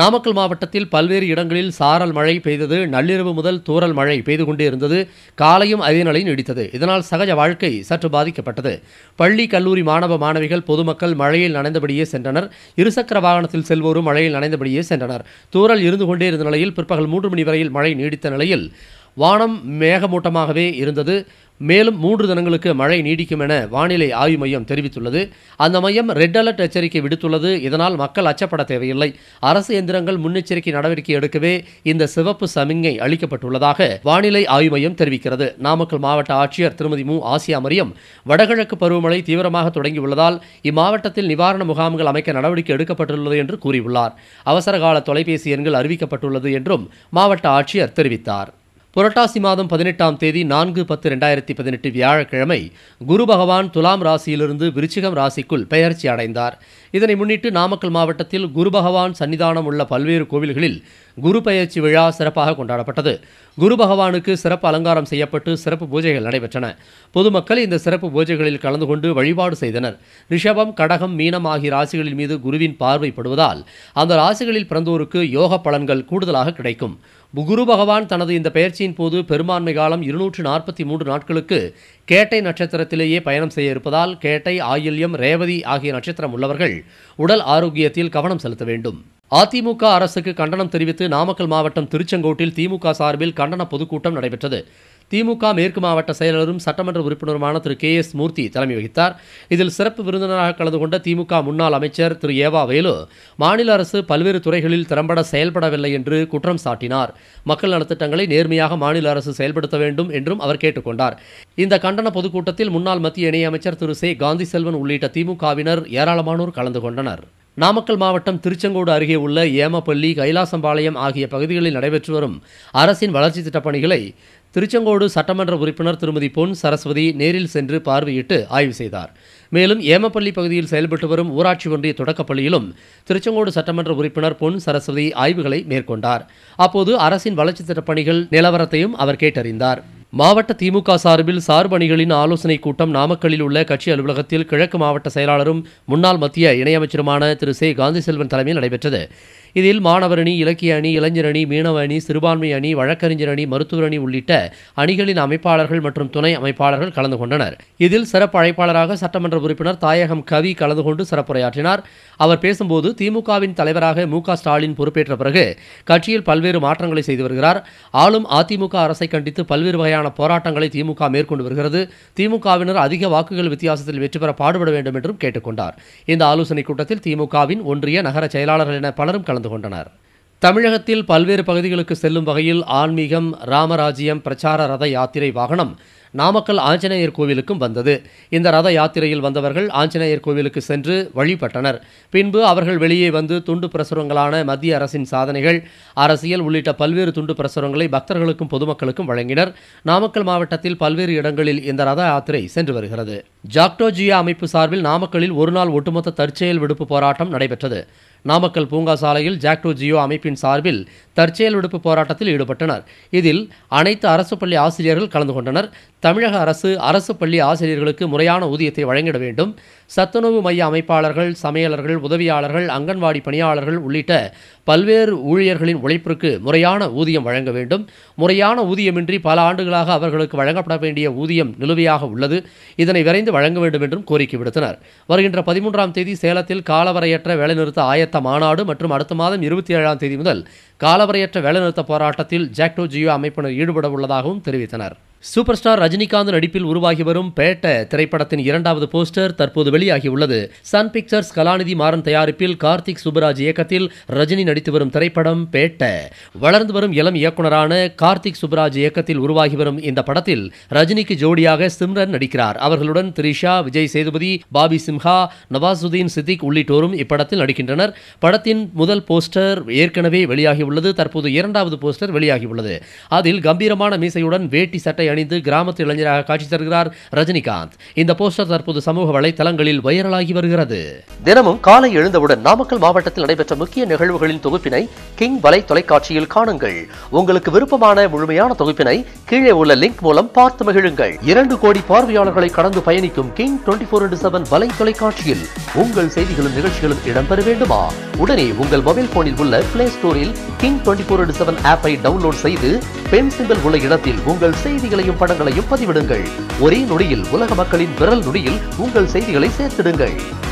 நாமக்கல் மாவட்டத்தில் பல்வேறு இடங்களில் சாரல் மழை பெய்தது நள்ளிரவு முதல் தூரல் மழை பெய்து கொண்டே இருந்தது காலையும் அதே நிலை நீடித்தது இதனால் சகஜ வாழ்க்கை சற்று பாதிக்கப்பட்டது பள்ளி கல்லூரி மாணவ மாணவிகள் பொதுமக்கள் மழையில் நனைந்தபடியே சென்றனர் இருசக்கர வாகனத்தில் செல்வோரும் மழையில் நனைந்தபடியே சென்றனர் தூரல் இருந்து கொண்டே இருந்த நிலையில் பிற்பகல் மூன்று மணி வரையில் மழை நீடித்த நிலையில் வானம் மேகமூட்டமாகவே இருந்தது மேலும் மூன்று தினங்களுக்கு மழை நீடிக்கும் என வானிலை ஆய்வு மையம் தெரிவித்துள்ளது அந்த மையம் ரெட் அலர்ட் எச்சரிக்கை விடுத்துள்ளது இதனால் மக்கள் அச்சப்பட தேவையில்லை அரசு எந்திரங்கள் முன்னெச்சரிக்கை நடவடிக்கை எடுக்கவே இந்த சிவப்பு சமிங்கை அளிக்கப்பட்டுள்ளதாக வானிலை ஆய்வு மையம் தெரிவிக்கிறது நாமக்கல் மாவட்ட ஆட்சியர் திருமதி மு ஆசியா மரியம் வடகிழக்கு பருவமழை தீவிரமாக தொடங்கியுள்ளதால் இம்மாவட்டத்தில் நிவாரண முகாம்கள் அமைக்க நடவடிக்கை எடுக்கப்பட்டுள்ளது என்று கூறியுள்ளார் அவசரகால தொலைபேசி எண்கள் அறிவிக்கப்பட்டுள்ளது என்றும் மாவட்ட ஆட்சியர் தெரிவித்தார் புரட்டாசி மாதம் பதினெட்டாம் தேதி நான்கு பத்து ரெண்டாயிரத்தி பதினெட்டு வியாழக்கிழமை குரு பகவான் துலாம் ராசியிலிருந்து விருச்சிகம் ராசிக்குள் பெயர்ச்சி அடைந்தார் இதனை முன்னிட்டு நாமக்கல் மாவட்டத்தில் குரு பகவான் சன்னிதானம் உள்ள பல்வேறு கோவில்களில் குரு பெயர்ச்சி விழா சிறப்பாக கொண்டாடப்பட்டது குரு பகவானுக்கு சிறப்பு அலங்காரம் செய்யப்பட்டு சிறப்பு பூஜைகள் நடைபெற்றன பொதுமக்கள் இந்த சிறப்பு பூஜைகளில் கலந்து கொண்டு வழிபாடு செய்தனர் ரிஷபம் கடகம் மீனம் ஆகிய ராசிகளின் மீது குருவின் பார்வைப்படுவதால் அந்த ராசிகளில் பிறந்தோருக்கு யோக பலன்கள் கூடுதலாக கிடைக்கும் குரு பகவான் தனது இந்த பயிற்சியின் போது பெரும்பான்மை காலம் இருநூற்று நாற்பத்தி மூன்று நாட்களுக்கு கேட்டை நட்சத்திரத்திலேயே பயணம் செய்ய இருப்பதால் கேட்டை ஆயில்யம் ரேவதி ஆகிய நட்சத்திரம் உள்ளவர்கள் உடல் ஆரோக்கியத்தில் கவனம் செலுத்த வேண்டும் அதிமுக அரசுக்கு கண்டனம் தெரிவித்து நாமக்கல் மாவட்டம் திருச்செங்கோட்டில் திமுக சார்பில் கண்டன பொதுக்கூட்டம் நடைபெற்றது திமுக மேற்கு மாவட்ட செயலரும் சட்டமன்ற உறுப்பினருமான திரு கே எஸ் மூர்த்தி தலைமை வகித்தார் இதில் சிறப்பு விருந்தினராக கலந்து கொண்ட திமுக முன்னாள் அமைச்சர் திரு ஏவா வேலு மாநில அரசு பல்வேறு துறைகளில் திறம்பட செயல்படவில்லை என்று குற்றம் சாட்டினார் மக்கள் நலத்திட்டங்களை நேர்மையாக மாநில அரசு செயல்படுத்த வேண்டும் என்றும் அவர் கேட்டுக்கொண்டார் இந்த கண்டன பொதுக்கூட்டத்தில் முன்னாள் மத்திய இணையமைச்சர் திரு சே காந்தி செல்வன் உள்ளிட்ட திமுகவினர் ஏராளமானோர் கலந்து கொண்டனர் நாமக்கல் மாவட்டம் திருச்செங்கோடு அருகே உள்ள ஏமப்பள்ளி கைலாசம்பாளையம் ஆகிய பகுதிகளில் நடைபெற்று வரும் அரசின் வளர்ச்சி திட்டப்பணிகளை திருச்செங்கோடு சட்டமன்ற உறுப்பினர் திருமதி பொன் சரஸ்வதி நேரில் சென்று பார்வையிட்டு ஆய்வு செய்தார் மேலும் ஏமப்பள்ளி பகுதியில் செயல்பட்டு வரும் ஊராட்சி ஒன்றிய தொடக்கப்பள்ளியிலும் திருச்செங்கோடு சட்டமன்ற உறுப்பினர் பொன் சரஸ்வதி ஆய்வுகளை மேற்கொண்டார் அப்போது அரசின் வளர்ச்சி திட்டப் பணிகள் நிலவரத்தையும் அவர் கேட்டறிந்தார் மாவட்ட திமுக சார்பில் சார்பணிகளின் ஆலோசனைக் கூட்டம் நாமக்கல்லில் உள்ள கட்சி அலுவலகத்தில் கிழக்கு மாவட்ட செயலாளரும் முன்னாள் மத்திய இணையமைச்சருமான திரு சே காந்தி செல்வன் தலைமையில் நடைபெற்றது இதில் மாணவர் அணி இலக்கிய அணி இளைஞர் அணி மீனவ அணி சிறுபான்மை அணி வழக்கறிஞர் அணி மருத்துவர் அணி உள்ளிட்ட அணிகளின் அமைப்பாளர்கள் மற்றும் துணை அமைப்பாளர்கள் கலந்து கொண்டனர் இதில் சிறப்பு அழைப்பாளராக சட்டமன்ற உறுப்பினர் தாயகம் கவி கலந்து கொண்டு சிறப்புரையாற்றினார் அவர் பேசும்போது திமுகவின் தலைவராக மு ஸ்டாலின் பொறுப்பேற்ற பிறகு கட்சியில் பல்வேறு மாற்றங்களை செய்து வருகிறார் ஆளும் அதிமுக அரசை கண்டித்து பல்வேறு வகையான எதிரான போராட்டங்களை திமுக மேற்கொண்டு வருகிறது திமுகவினர் அதிக வாக்குகள் வித்தியாசத்தில் வெற்றி பெற பாடுபட வேண்டும் என்றும் கேட்டுக்கொண்டார் இந்த ஆலோசனைக் கூட்டத்தில் திமுகவின் ஒன்றிய நகர செயலாளர்கள் என பலரும் கலந்து கொண்டனர் தமிழகத்தில் பல்வேறு பகுதிகளுக்கு செல்லும் வகையில் ஆன்மீகம் ராமராஜ்யம் பிரச்சார ரத யாத்திரை வாகனம் நாமக்கல் ஆஞ்சநேயர் கோவிலுக்கும் வந்தது இந்த ரத யாத்திரையில் வந்தவர்கள் ஆஞ்சநேயர் கோவிலுக்கு சென்று வழிபட்டனர் பின்பு அவர்கள் வெளியே வந்து துண்டு பிரசுரங்களான மத்திய அரசின் சாதனைகள் அரசியல் உள்ளிட்ட பல்வேறு துண்டு பிரசுரங்களை பக்தர்களுக்கும் பொதுமக்களுக்கும் வழங்கினர் நாமக்கல் மாவட்டத்தில் பல்வேறு இடங்களில் இந்த ரத யாத்திரை சென்று வருகிறது ஜாக்டோஜியா அமைப்பு சார்பில் நாமக்கலில் ஒருநாள் ஒட்டுமொத்த தற்செயல் விடுப்பு போராட்டம் நடைபெற்றது நாமக்கல் பூங்கா சாலையில் ஜாக்டோ ஜியோ அமைப்பின் சார்பில் தற்செயல் விடுப்பு போராட்டத்தில் ஈடுபட்டனர் இதில் அனைத்து அரசு பள்ளி ஆசிரியர்கள் கலந்து கொண்டனர் தமிழக அரசு அரசு பள்ளி ஆசிரியர்களுக்கு முறையான ஊதியத்தை வழங்கிட வேண்டும் சத்துணவு மைய அமைப்பாளர்கள் சமையலர்கள் உதவியாளர்கள் அங்கன்வாடி பணியாளர்கள் உள்ளிட்ட பல்வேறு ஊழியர்களின் உழைப்பிற்கு முறையான ஊதியம் வழங்க வேண்டும் முறையான ஊதியமின்றி பல ஆண்டுகளாக அவர்களுக்கு வழங்கப்பட வேண்டிய ஊதியம் நிலுவையாக உள்ளது இதனை விரைந்து வழங்க வேண்டும் என்றும் கோரிக்கை விடுத்தனர் வருகின்ற பதிமூன்றாம் தேதி சேலத்தில் காலவரையற்ற வேலைநிறுத்த ஆயத்த மாநாடு மற்றும் அடுத்த மாதம் இருபத்தி ஏழாம் தேதி முதல் காலவரையற்ற வேலைநிறுத்த போராட்டத்தில் ஜாக்டோ ஜியோ அமைப்பினர் ஈடுபட உள்ளதாகவும் தெரிவித்தனர் சூப்பர் ஸ்டார் ரஜினிகாந்த் நடிப்பில் உருவாகி வரும் பேட்ட திரைப்படத்தின் இரண்டாவது போஸ்டர் தற்போது வெளியாகியுள்ளது சன் பிக்சர்ஸ் கலாநிதி மாறன் தயாரிப்பில் கார்த்திக் சுப்ராஜ் இயக்கத்தில் ரஜினி நடித்து வரும் திரைப்படம் பேட்ட வளர்ந்து வரும் இளம் இயக்குனரான கார்த்திக் சுப்ராஜ் இயக்கத்தில் உருவாகி வரும் இந்த படத்தில் ரஜினிக்கு ஜோடியாக சிம்ரன் நடிக்கிறார் அவர்களுடன் த்ரிஷா விஜய் சேதுபதி பாபி சிம்ஹா நவாசுதீன் சித்திக் உள்ளிட்டோரும் இப்படத்தில் நடிக்கின்றனர் படத்தின் முதல் போஸ்டர் ஏற்கனவே வெளியாகியுள்ளது தற்போது இரண்டாவது போஸ்டர் வெளியாகியுள்ளது அதில் கம்பீரமான மீசையுடன் வேட்டி சட்டை அணிந்து கிராமத்து இளைஞராக காட்சி தருகிறார் ரஜினிகாந்த் இந்த போஸ்டர் தற்போது சமூக வலைதளங்களில் வைரலாகி வருகிறது தினமும் காலை எழுந்தவுடன் நாமக்கல் மாவட்டத்தில் நடைபெற்ற முக்கிய நிகழ்வுகளின் தொகுப்பினை கிங் வலை தொலைக்காட்சியில் காணுங்கள் உங்களுக்கு விருப்பமான முழுமையான தொகுப்பினை கீழே உள்ள லிங்க் மூலம் பார்த்து மகிழுங்கள் இரண்டு கோடி பார்வையாளர்களை கடந்து பயணிக்கும் கிங் டுவெண்ட்டி செவன் வலை தொலைக்காட்சியில் உங்கள் செய்திகளும் நிகழ்ச்சிகளும் இடம்பெற வேண்டுமா உடனே உங்கள் மொபைல் போனில் உள்ள பிளே ஸ்டோரில் கிங் டுவெண்டி செவன் ஆப்பை டவுன்லோட் செய்து பெண் சிம்பிள் உள்ள இடத்தில் உங்கள் செய்திகளையும் படங்களையும் பதிவிடுங்கள் ஒரே நொடியில் உலக மக்களின் விரல் நொடியில் உங்கள் செய்திகளை சேர்த்திடுங்கள்